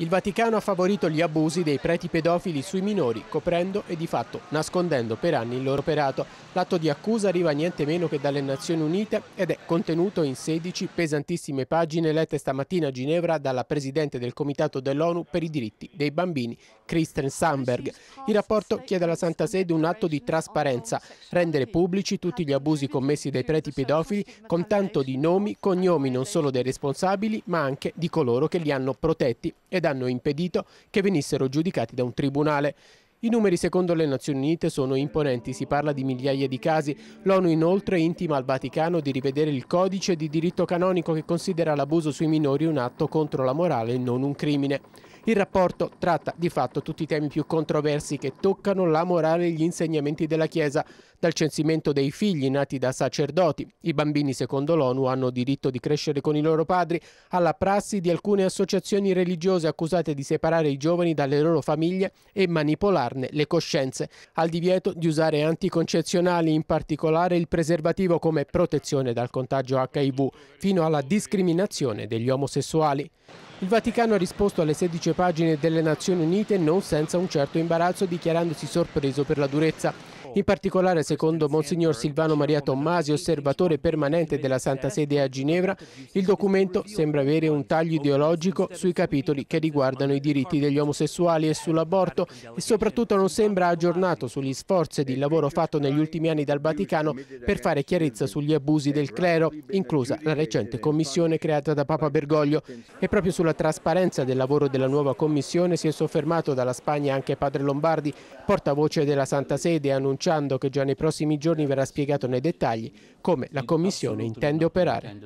Il Vaticano ha favorito gli abusi dei preti pedofili sui minori, coprendo e di fatto nascondendo per anni il loro operato. L'atto di accusa arriva niente meno che dalle Nazioni Unite ed è contenuto in 16 pesantissime pagine lette stamattina a Ginevra dalla Presidente del Comitato dell'ONU per i diritti dei bambini, Kristen Sandberg. Il rapporto chiede alla Santa Sede un atto di trasparenza, rendere pubblici tutti gli abusi commessi dai preti pedofili con tanto di nomi, cognomi non solo dei responsabili ma anche di coloro che li hanno protetti ed hanno impedito che venissero giudicati da un tribunale. I numeri secondo le Nazioni Unite sono imponenti, si parla di migliaia di casi. L'ONU inoltre intima al Vaticano di rivedere il codice di diritto canonico che considera l'abuso sui minori un atto contro la morale e non un crimine. Il rapporto tratta di fatto tutti i temi più controversi che toccano la morale e gli insegnamenti della Chiesa, dal censimento dei figli nati da sacerdoti. I bambini, secondo l'ONU, hanno diritto di crescere con i loro padri, alla prassi di alcune associazioni religiose accusate di separare i giovani dalle loro famiglie e manipolarne le coscienze, al divieto di usare anticoncezionali, in particolare il preservativo come protezione dal contagio HIV, fino alla discriminazione degli omosessuali. Il Vaticano ha risposto alle 16 pagine delle Nazioni Unite non senza un certo imbarazzo dichiarandosi sorpreso per la durezza. In particolare, secondo Monsignor Silvano Maria Tommasi, osservatore permanente della Santa Sede a Ginevra, il documento sembra avere un taglio ideologico sui capitoli che riguardano i diritti degli omosessuali e sull'aborto e soprattutto non sembra aggiornato sugli sforzi di lavoro fatto negli ultimi anni dal Vaticano per fare chiarezza sugli abusi del clero, inclusa la recente commissione creata da Papa Bergoglio. E proprio sulla trasparenza del lavoro della nuova commissione si è soffermato dalla Spagna anche Padre Lombardi, portavoce della Santa Sede, annunciato annunciando che già nei prossimi giorni verrà spiegato nei dettagli come la Commissione intende operare.